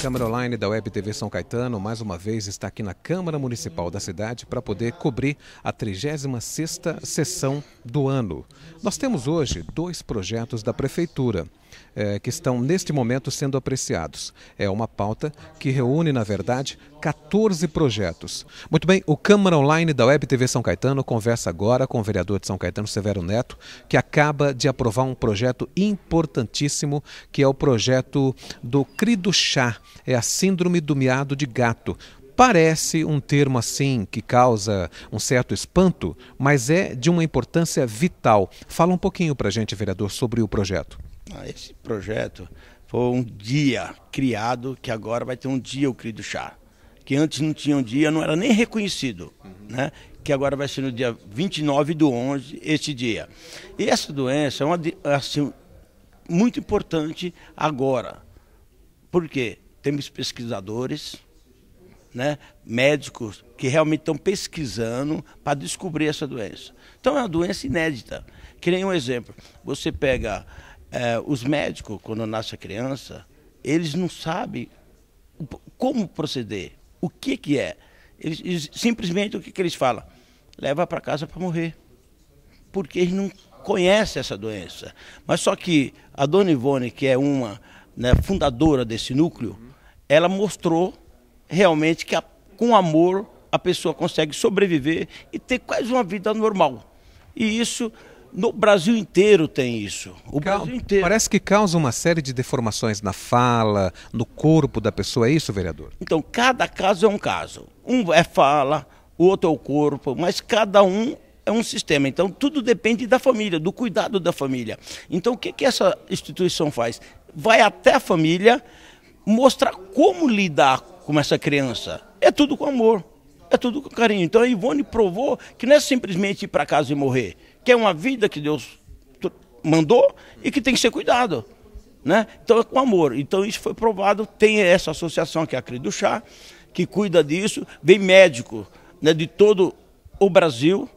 Câmara Online da Web TV São Caetano, mais uma vez, está aqui na Câmara Municipal da cidade para poder cobrir a 36 sessão do ano. Nós temos hoje dois projetos da Prefeitura é, que estão neste momento sendo apreciados. É uma pauta que reúne, na verdade, 14 projetos. Muito bem, o Câmara Online da Web TV São Caetano conversa agora com o vereador de São Caetano, Severo Neto, que acaba de aprovar um projeto importantíssimo, que é o projeto do CRI Chá, é a Síndrome do Miado de Gato parece um termo assim que causa um certo espanto, mas é de uma importância vital. Fala um pouquinho para a gente, vereador, sobre o projeto. Ah, esse projeto foi um dia criado que agora vai ter um dia o CRI do chá. Que antes não tinha um dia, não era nem reconhecido, uhum. né? que agora vai ser no dia 29 do 11, este dia. E essa doença é uma, assim, muito importante agora. Por quê? Temos pesquisadores, né, médicos que realmente estão pesquisando para descobrir essa doença. Então é uma doença inédita. Que nem um exemplo. Você pega é, os médicos, quando nasce a criança, eles não sabem como proceder, o que, que é. Eles, eles simplesmente o que, que eles falam? Leva para casa para morrer. Porque eles não conhecem essa doença. Mas só que a dona Ivone, que é uma né, fundadora desse núcleo, ela mostrou realmente que a, com amor a pessoa consegue sobreviver e ter quase uma vida normal. E isso no Brasil inteiro tem isso. O Cal... Brasil inteiro. Parece que causa uma série de deformações na fala, no corpo da pessoa, é isso, vereador? Então, cada caso é um caso. Um é fala, o outro é o corpo, mas cada um é um sistema. Então, tudo depende da família, do cuidado da família. Então, o que, que essa instituição faz? Vai até a família mostrar como lidar com essa criança. É tudo com amor, é tudo com carinho. Então, a Ivone provou que não é simplesmente ir para casa e morrer que é uma vida que Deus mandou e que tem que ser cuidado. Né? Então é com amor. Então isso foi provado. Tem essa associação que é a CRI do Chá, que cuida disso. Vem médico né, de todo o Brasil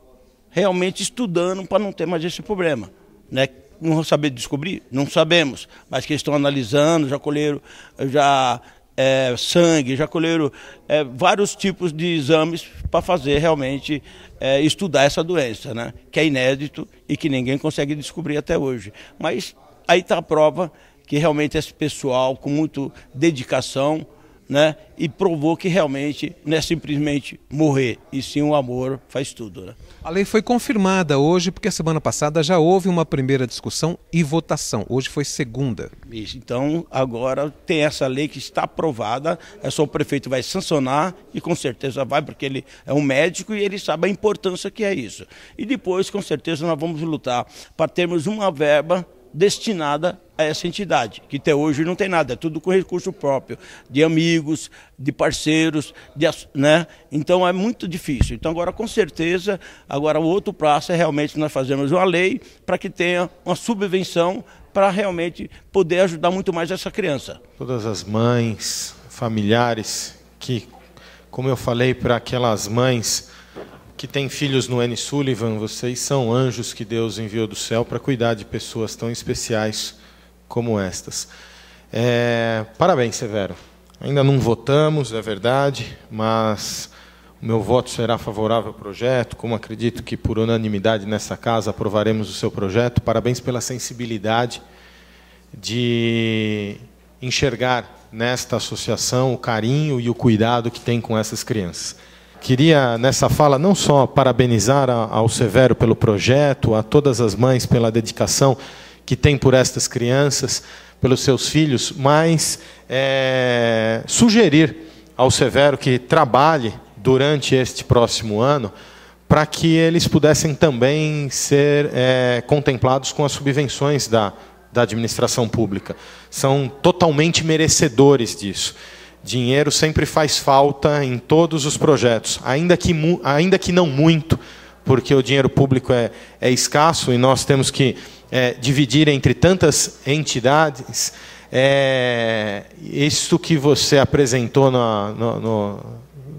realmente estudando para não ter mais esse problema. Né? Não vão saber descobrir? Não sabemos. Mas que estão analisando, já colheram, já é, sangue, já colheram é, vários tipos de exames para fazer realmente é, estudar essa doença, né? que é inédito e que ninguém consegue descobrir até hoje. Mas aí está a prova que realmente esse pessoal, com muita dedicação, né? E provou que realmente não é simplesmente morrer, e sim o amor faz tudo. Né? A lei foi confirmada hoje, porque a semana passada já houve uma primeira discussão e votação. Hoje foi segunda. Isso, então agora tem essa lei que está aprovada, é só o prefeito vai sancionar e com certeza vai, porque ele é um médico e ele sabe a importância que é isso. E depois, com certeza, nós vamos lutar para termos uma verba destinada a essa entidade, que até hoje não tem nada, é tudo com recurso próprio, de amigos, de parceiros, de, né? Então é muito difícil. Então agora com certeza, agora o outro passo é realmente nós fazemos uma lei para que tenha uma subvenção para realmente poder ajudar muito mais essa criança. Todas as mães, familiares que, como eu falei para aquelas mães que tem filhos no N. Sullivan, vocês são anjos que Deus enviou do céu para cuidar de pessoas tão especiais como estas. É, parabéns, Severo. Ainda não votamos, é verdade, mas o meu voto será favorável ao projeto, como acredito que por unanimidade nessa casa aprovaremos o seu projeto. Parabéns pela sensibilidade de enxergar nesta associação o carinho e o cuidado que tem com essas crianças. Queria, nessa fala, não só parabenizar ao Severo pelo projeto, a todas as mães pela dedicação que tem por estas crianças, pelos seus filhos, mas é, sugerir ao Severo que trabalhe durante este próximo ano para que eles pudessem também ser é, contemplados com as subvenções da, da administração pública. São totalmente merecedores disso. Dinheiro sempre faz falta em todos os projetos, ainda que, ainda que não muito, porque o dinheiro público é, é escasso e nós temos que é, dividir entre tantas entidades. É, isso que você apresentou no, no,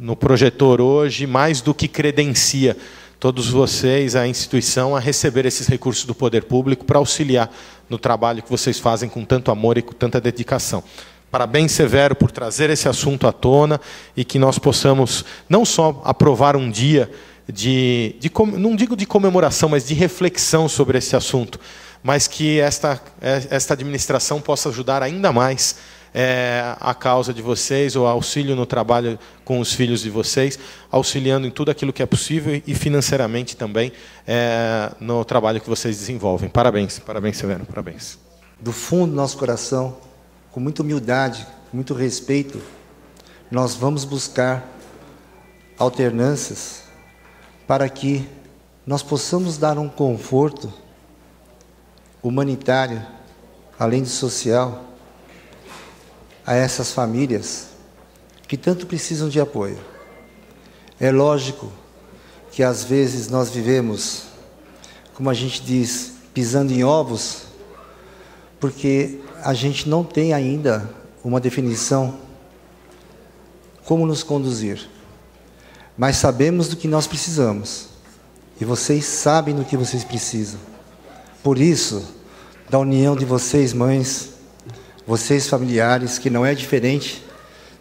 no projetor hoje, mais do que credencia todos vocês, a instituição, a receber esses recursos do poder público para auxiliar no trabalho que vocês fazem com tanto amor e com tanta dedicação. Parabéns, Severo, por trazer esse assunto à tona e que nós possamos não só aprovar um dia de, de não digo de comemoração, mas de reflexão sobre esse assunto, mas que esta, é, esta administração possa ajudar ainda mais é, a causa de vocês, o auxílio no trabalho com os filhos de vocês, auxiliando em tudo aquilo que é possível e financeiramente também é, no trabalho que vocês desenvolvem. Parabéns, parabéns, Severo, parabéns. Do fundo do nosso coração, com muita humildade, com muito respeito, nós vamos buscar alternâncias para que nós possamos dar um conforto humanitário, além de social, a essas famílias que tanto precisam de apoio. É lógico que às vezes nós vivemos, como a gente diz, pisando em ovos, porque a gente não tem ainda uma definição como nos conduzir. Mas sabemos do que nós precisamos. E vocês sabem do que vocês precisam. Por isso, da união de vocês, mães, vocês familiares, que não é diferente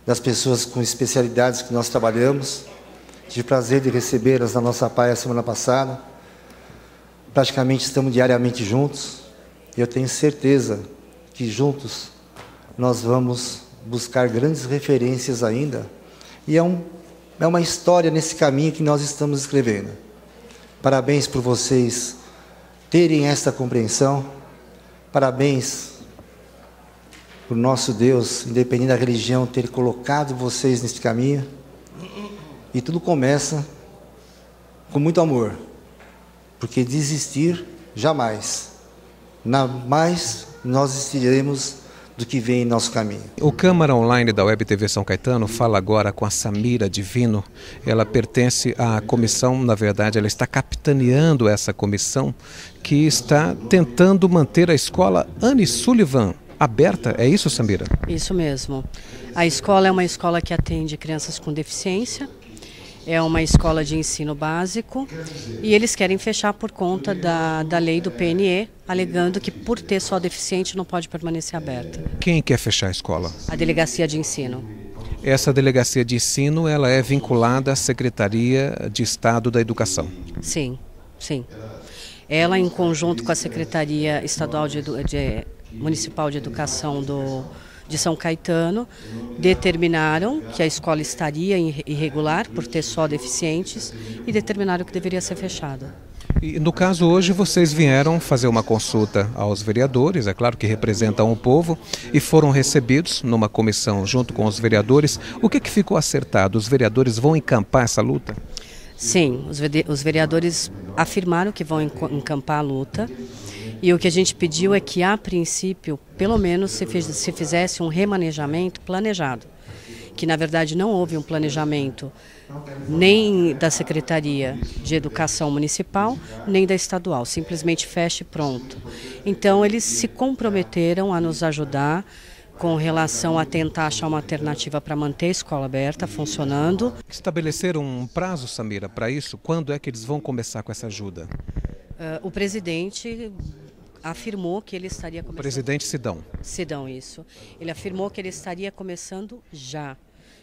das pessoas com especialidades que nós trabalhamos, tive prazer de recebê-las na nossa paia semana passada. Praticamente estamos diariamente juntos eu tenho certeza que juntos nós vamos buscar grandes referências ainda. E é, um, é uma história nesse caminho que nós estamos escrevendo. Parabéns por vocês terem esta compreensão. Parabéns por nosso Deus, independente da religião, ter colocado vocês neste caminho. E tudo começa com muito amor, porque desistir jamais na mais nós estiremos do que vem em nosso caminho. O Câmara Online da Web TV São Caetano fala agora com a Samira Divino. Ela pertence à comissão, na verdade, ela está capitaneando essa comissão que está tentando manter a escola Anne Sullivan aberta. É isso, Samira? Isso mesmo. A escola é uma escola que atende crianças com deficiência é uma escola de ensino básico e eles querem fechar por conta da, da lei do PNE, alegando que por ter só deficiente não pode permanecer aberta. Quem quer fechar a escola? A delegacia de ensino. Essa delegacia de ensino ela é vinculada à Secretaria de Estado da Educação. Sim, sim. Ela, em conjunto com a Secretaria Estadual de, de Municipal de Educação do de São Caetano determinaram que a escola estaria irregular por ter só deficientes e determinaram que deveria ser fechada. E no caso hoje vocês vieram fazer uma consulta aos vereadores, é claro que representam o povo, e foram recebidos numa comissão junto com os vereadores. O que, que ficou acertado? Os vereadores vão encampar essa luta? Sim, os vereadores afirmaram que vão encampar a luta. E o que a gente pediu é que, a princípio, pelo menos se, se fizesse um remanejamento planejado. Que, na verdade, não houve um planejamento nem da Secretaria de Educação Municipal, nem da estadual. Simplesmente feche e pronto. Então, eles se comprometeram a nos ajudar com relação a tentar achar uma alternativa para manter a escola aberta, funcionando. Estabeleceram um prazo, Samira, para isso? Quando é que eles vão começar com essa ajuda? Uh, o presidente afirmou que ele estaria começando. O presidente Sidão. Sidão, isso. Ele afirmou que ele estaria começando já.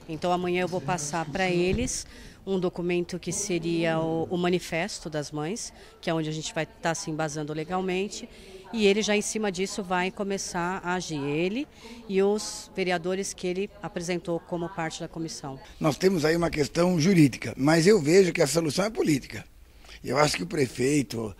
Então amanhã eu vou passar para eles um documento que seria o, o, manifesto das mães, que é onde a gente vai estar tá se embasando legalmente, e ele já em cima disso vai começar a agir ele e os vereadores que ele apresentou como parte da comissão. Nós temos aí uma questão jurídica, mas eu vejo que a solução é política. Eu acho que o prefeito,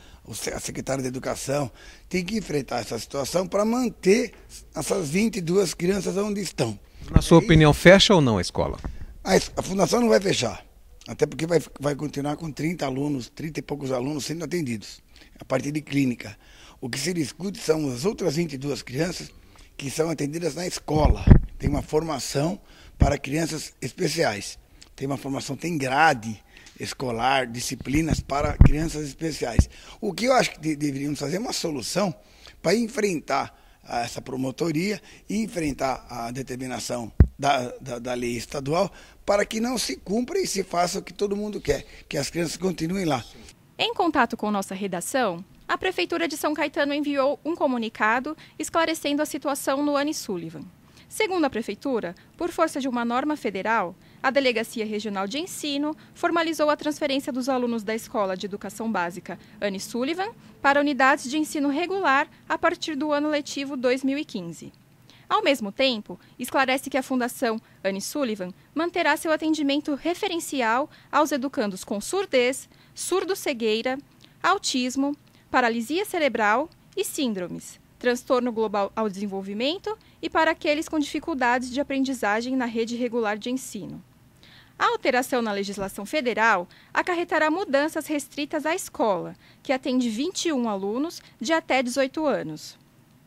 a secretária de Educação tem que enfrentar essa situação para manter essas 22 crianças onde estão. Na sua é opinião, isso. fecha ou não a escola? A, a fundação não vai fechar, até porque vai, vai continuar com 30 alunos, 30 e poucos alunos sendo atendidos, a partir de clínica. O que se discute são as outras 22 crianças que são atendidas na escola. Tem uma formação para crianças especiais. Tem uma formação, tem grade escolar, disciplinas para crianças especiais. O que eu acho que deveríamos fazer é uma solução para enfrentar essa promotoria e enfrentar a determinação da, da, da, lei estadual para que não se cumpra e se faça o que todo mundo quer, que as crianças continuem lá. Em contato com nossa redação, a Prefeitura de São Caetano enviou um comunicado esclarecendo a situação no Anne Sullivan. Segundo a Prefeitura, por força de uma norma federal, a Delegacia Regional de Ensino formalizou a transferência dos alunos da Escola de Educação Básica Anne Sullivan para unidades de ensino regular a partir do ano letivo 2015. Ao mesmo tempo, esclarece que a Fundação Anne Sullivan manterá seu atendimento referencial aos educandos com surdez, surdo-cegueira, autismo, paralisia cerebral e síndromes, transtorno global ao desenvolvimento e para aqueles com dificuldades de aprendizagem na rede regular de ensino. A alteração na legislação federal acarretará mudanças restritas à escola, que atende 21 alunos de até 18 anos.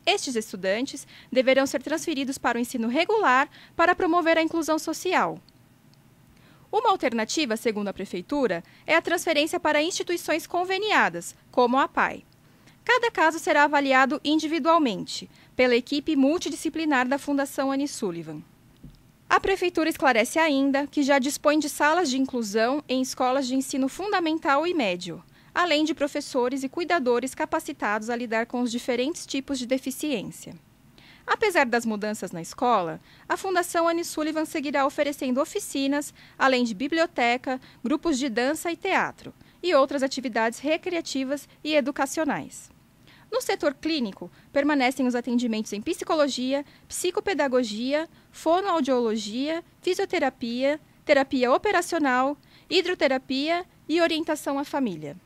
Estes estudantes deverão ser transferidos para o ensino regular para promover a inclusão social. Uma alternativa, segundo a Prefeitura, é a transferência para instituições conveniadas, como a PAI. Cada caso será avaliado individualmente, pela equipe multidisciplinar da Fundação Anne Sullivan. A Prefeitura esclarece ainda que já dispõe de salas de inclusão em escolas de ensino fundamental e médio, além de professores e cuidadores capacitados a lidar com os diferentes tipos de deficiência. Apesar das mudanças na escola, a Fundação Anne Sullivan seguirá oferecendo oficinas, além de biblioteca, grupos de dança e teatro, e outras atividades recreativas e educacionais. No setor clínico, permanecem os atendimentos em psicologia, psicopedagogia, fonoaudiologia, fisioterapia, terapia operacional, hidroterapia e orientação à família.